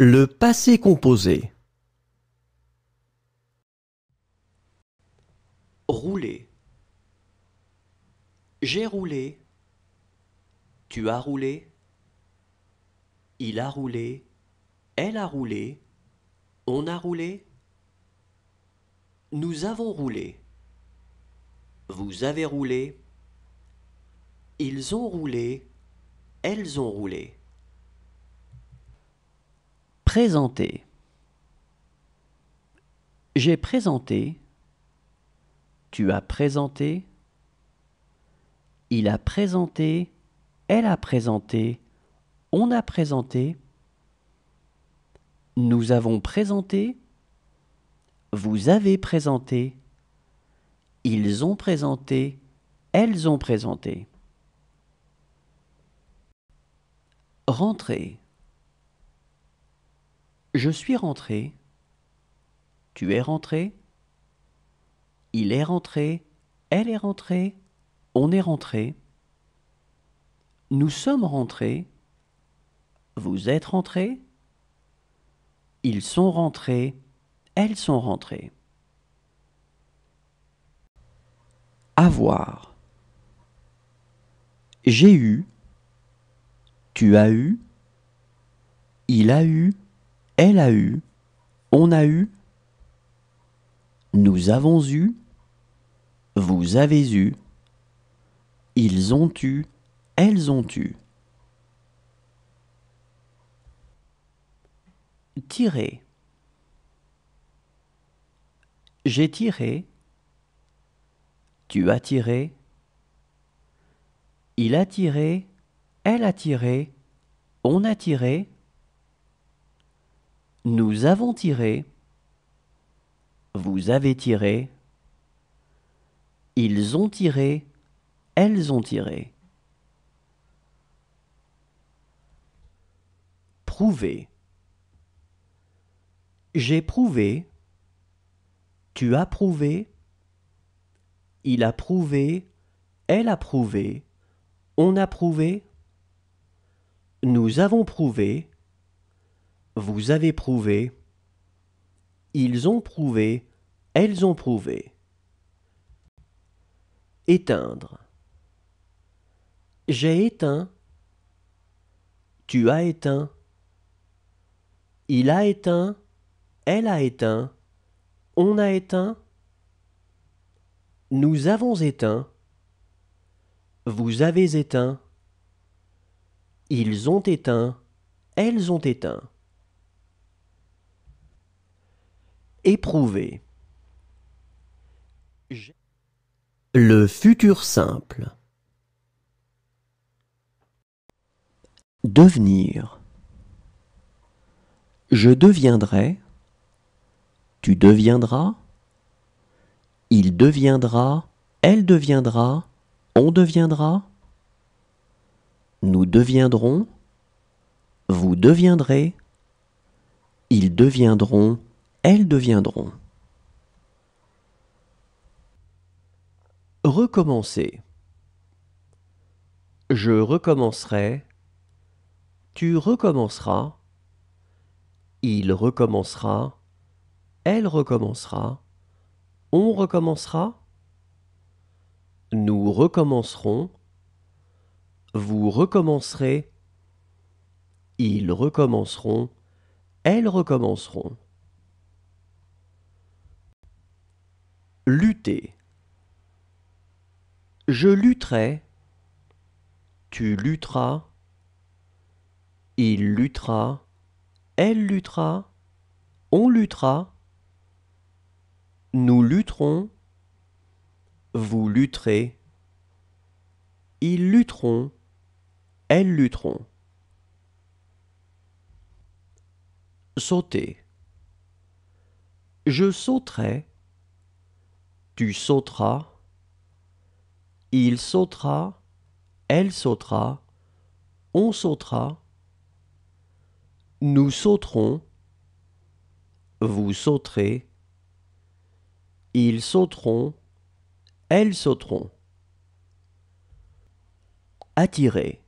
Le passé composé Rouler J'ai roulé Tu as roulé Il a roulé Elle a roulé On a roulé Nous avons roulé Vous avez roulé Ils ont roulé Elles ont roulé Présenter. J'ai présenté. Tu as présenté. Il a présenté. Elle a présenté. On a présenté. Nous avons présenté. Vous avez présenté. Ils ont présenté. Elles ont présenté. Rentrez. Je suis rentré. Tu es rentré. Il est rentré. Elle est rentrée. On est rentré. Nous sommes rentrés. Vous êtes rentrés. Ils sont rentrés. Elles sont rentrées. Avoir. J'ai eu. Tu as eu. Il a eu. Elle a eu, on a eu, nous avons eu, vous avez eu, ils ont eu, elles ont eu. Tirer. J'ai tiré. Tu as tiré. Il a tiré. Elle a tiré. On a tiré. Nous avons tiré. Vous avez tiré. Ils ont tiré. Elles ont tiré. Prouver. J'ai prouvé. Tu as prouvé. Il a prouvé. Elle a prouvé. On a prouvé. Nous avons prouvé. Vous avez prouvé. Ils ont prouvé. Elles ont prouvé. Éteindre. J'ai éteint. Tu as éteint. Il a éteint. Elle a éteint. On a éteint. Nous avons éteint. Vous avez éteint. Ils ont éteint. Elles ont éteint. Le futur simple. Devenir. Je deviendrai. Tu deviendras. Il deviendra. Elle deviendra. On deviendra. Nous deviendrons. Vous deviendrez. Ils deviendront elles deviendront. Recommencer. Je recommencerai. Tu recommenceras. Il recommencera. Elle recommencera. On recommencera. Nous recommencerons. Vous recommencerez. Ils recommenceront. Elles recommenceront. Lutter. Je lutterai. Tu lutteras. Il luttera. Elle luttera. On luttera. Nous lutterons. Vous lutterez. Ils lutteront. Elles lutteront. Sauter. Je sauterai. Tu sauteras. Il sautera. Elle sautera. On sautera. Nous sauterons. Vous sauterez. Ils sauteront. Elles sauteront. Attirer.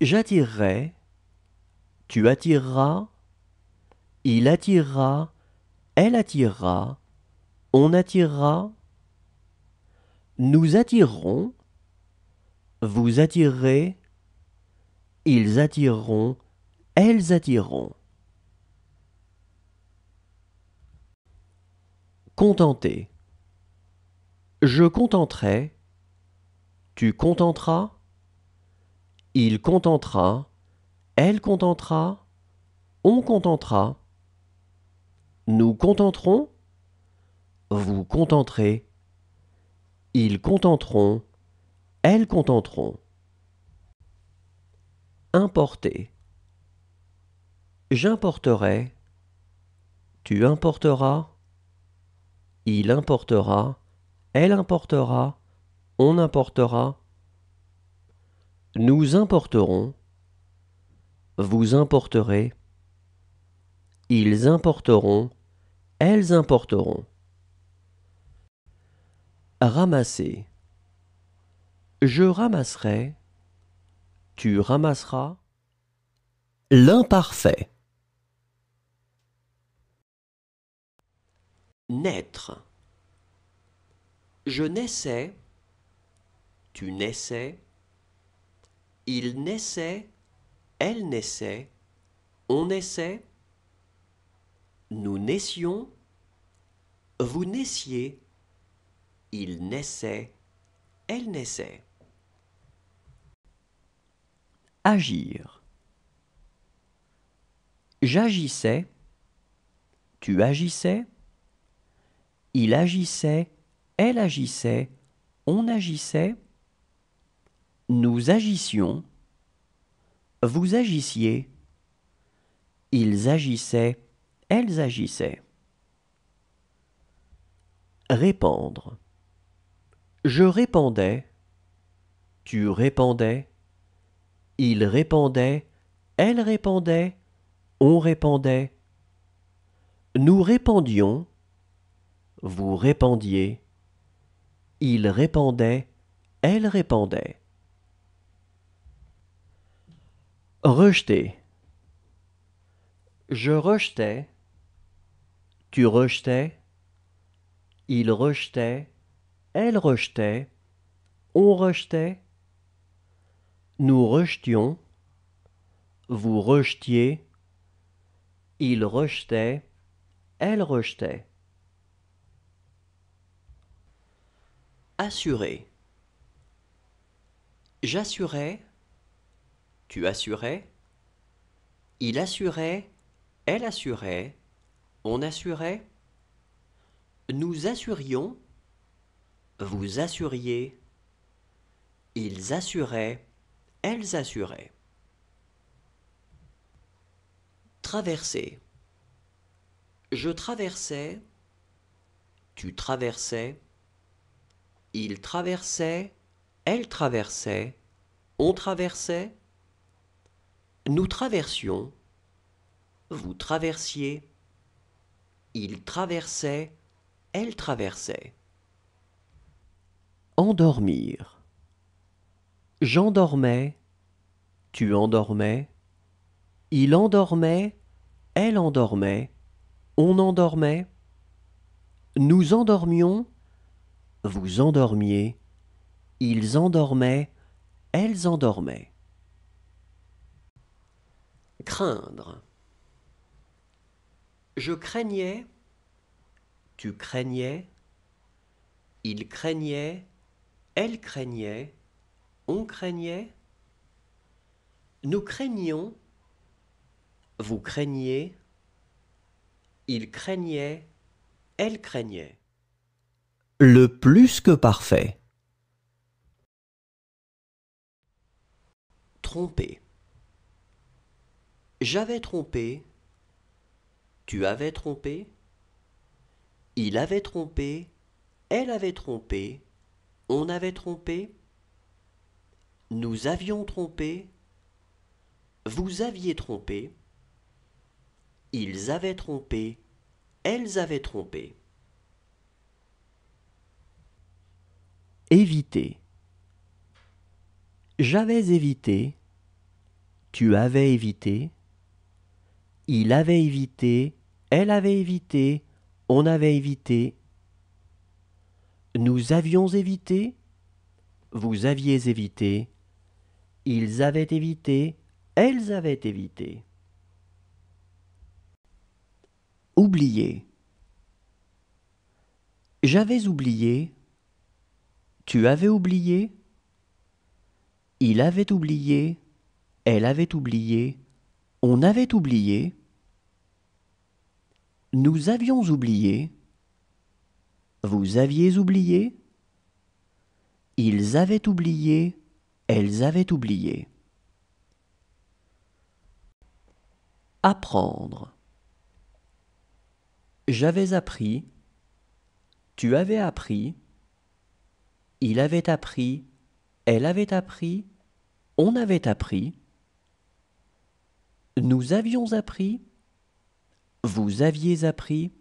J'attirerai. Tu attireras. Il attirera. Elle attirera on attirera, nous attirerons, vous attirerez, ils attireront, elles attireront. Contenter. Je contenterai, tu contenteras, il contentera, elle contentera, on contentera, nous contenterons, vous contenterez, ils contenteront, elles contenteront. Importer. J'importerai, tu importeras, il importera, elle importera, on importera, nous importerons, vous importerez, ils importeront, elles importeront. Ramasser. Je ramasserai. Tu ramasseras. L'imparfait. Naître. Je naissais. Tu naissais. Il naissait. Elle naissait. On naissait. Nous naissions. Vous naissiez. Il naissait, elle naissait. Agir. J'agissais, tu agissais, il agissait, elle agissait, on agissait, nous agissions, vous agissiez, ils agissaient, elles agissaient. Répandre. Je répandais, tu répandais, il répandait, elle répandait, on répandait. Nous répandions, vous répandiez, il répandait, elle répandait. Rejeter. Je rejetais, tu rejetais, il rejetait, elle rejetait, on rejetait, nous rejetions, vous rejetiez, il rejetait, elle rejetait. Assurer. J'assurais, tu assurais, il assurait, elle assurait, on assurait, nous assurions, vous assuriez, ils assuraient, elles assuraient. Traverser. Je traversais, tu traversais, il traversait, elle traversait, on traversait, nous traversions, vous traversiez, il traversaient, elle traversait. Endormir. J'endormais, tu endormais, il endormait, elle endormait, on endormait, nous endormions, vous endormiez, ils endormaient, elles endormaient. Craindre. Je craignais, tu craignais, il craignait, elle craignait, on craignait, nous craignions, vous craigniez, il craignait, elle craignait. Le plus que parfait. Tromper. J'avais trompé, tu avais trompé, il avait trompé, elle avait trompé, on avait trompé. Nous avions trompé. Vous aviez trompé. Ils avaient trompé. Elles avaient trompé. Éviter. J'avais évité. Tu avais évité. Il avait évité. Elle avait évité. On avait évité. Nous avions évité, vous aviez évité, ils avaient évité, elles avaient évité. Oublier. J'avais oublié, tu avais oublié, il avait oublié, elle avait oublié, on avait oublié, nous avions oublié, vous aviez oublié Ils avaient oublié, elles avaient oublié. Apprendre. J'avais appris, tu avais appris, il avait appris, elle avait appris, on avait appris, nous avions appris, vous aviez appris,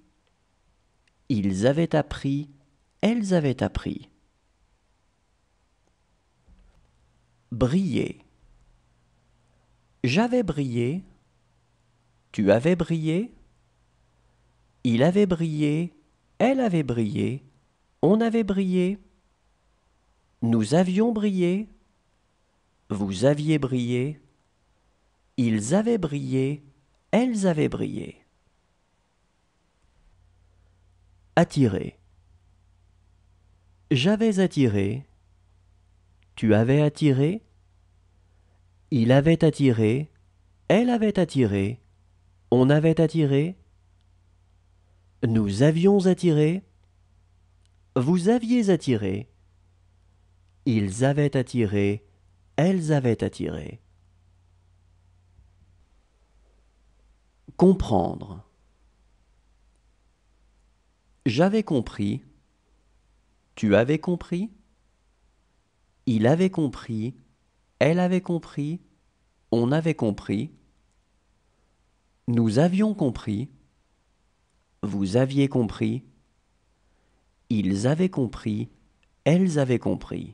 ils avaient appris, elles avaient appris. Briller. J'avais brillé, tu avais brillé, il avait brillé, elle avait brillé, on avait brillé, nous avions brillé, vous aviez brillé, ils avaient brillé, elles avaient brillé. Attirer. J'avais attiré. Tu avais attiré. Il avait attiré. Elle avait attiré. On avait attiré. Nous avions attiré. Vous aviez attiré. Ils avaient attiré. Elles avaient attiré. Comprendre. J'avais compris. Tu avais compris. Il avait compris. Elle avait compris. On avait compris. Nous avions compris. Vous aviez compris. Ils avaient compris. Elles avaient compris.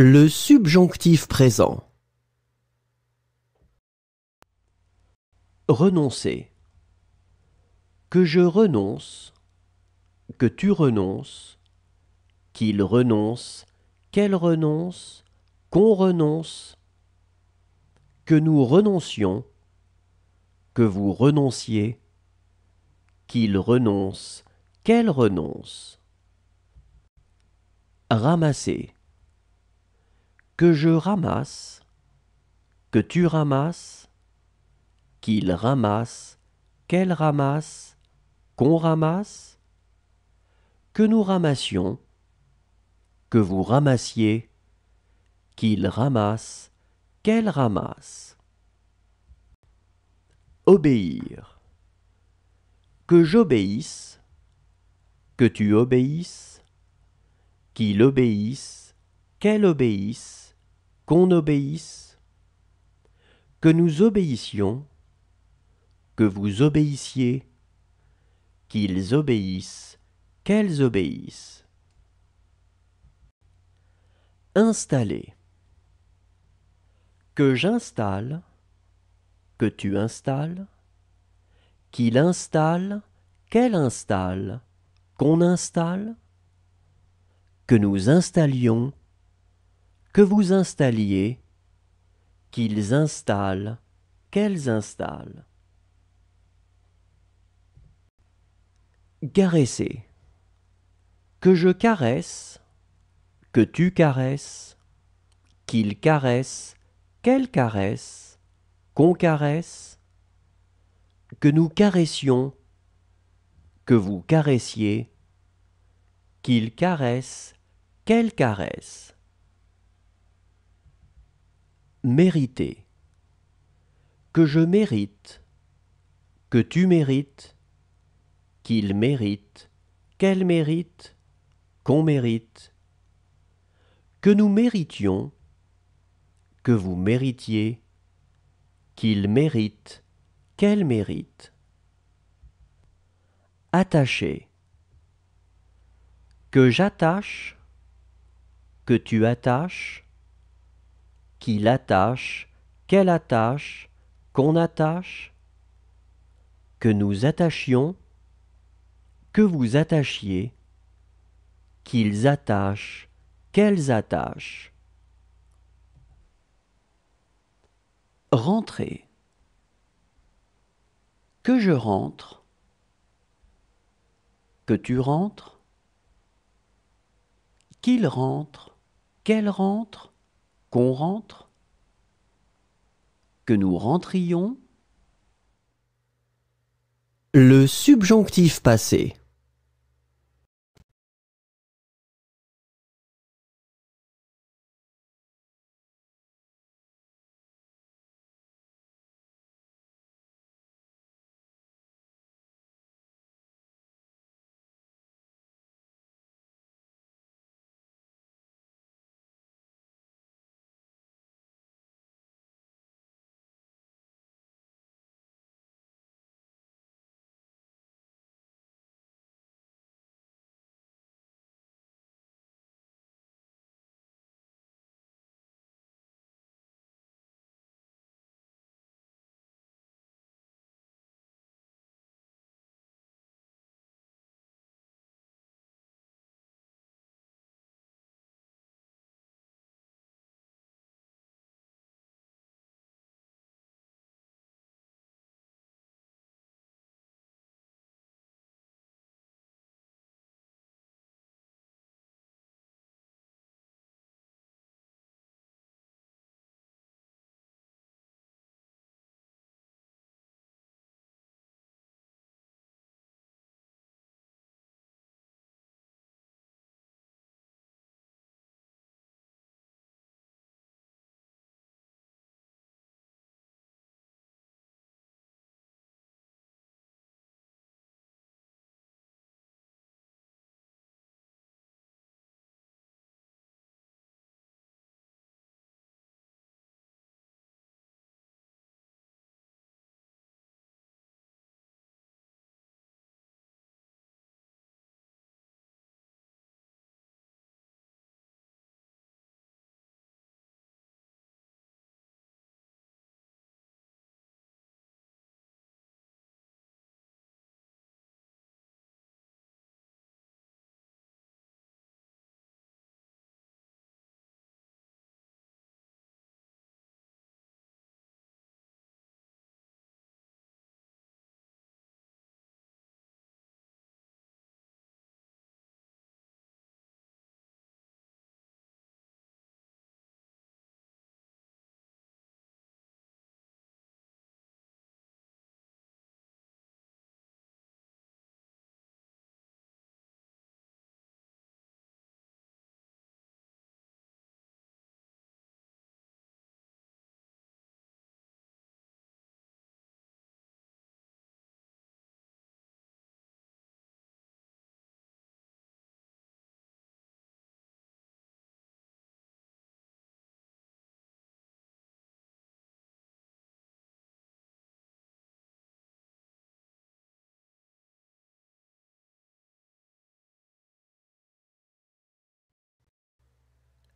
Le subjonctif présent. Renoncer. Que je renonce, que tu renonces, qu'il renonce, qu'elle renonce, qu'on renonce, que nous renoncions, que vous renonciez, qu'il renonce, qu'elle renonce. Ramasser que je ramasse, que tu ramasses, qu'il ramasse, qu'elle ramasse, qu'on ramasse, que nous ramassions, que vous ramassiez, qu'il ramasse, qu'elle ramasse. Obéir. Que j'obéisse, que tu obéisses, qu'il obéisse, qu'elle obéisse, qu'on obéisse, que nous obéissions, que vous obéissiez, qu'ils obéissent, qu'elles obéissent. Installer. Que j'installe, que tu installes, qu'il installe, qu'elle installe, qu'on installe, que nous installions, que vous installiez, qu'ils installent, qu'elles installent. Caresser. Que je caresse, que tu caresses, qu'il caresse, qu'elles caresse, qu'on caresse, que nous caressions, que vous caressiez, qu'il caressent, qu'elle caresse mériter, que je mérite, que tu mérites, qu'il mérite, qu'elle mérite, qu'on mérite, que nous méritions, que vous méritiez, qu'il mérite, qu'elle mérite. Attacher Que j'attache, que tu attaches, qu'il attache, qu'elle attache, qu'on attache, que nous attachions, que vous attachiez, qu'ils attachent, qu'elles attachent. Rentrer. Que je rentre. Que tu rentres. Qu'il rentre. Qu'elle rentre qu'on rentre, que nous rentrions. Le subjonctif passé.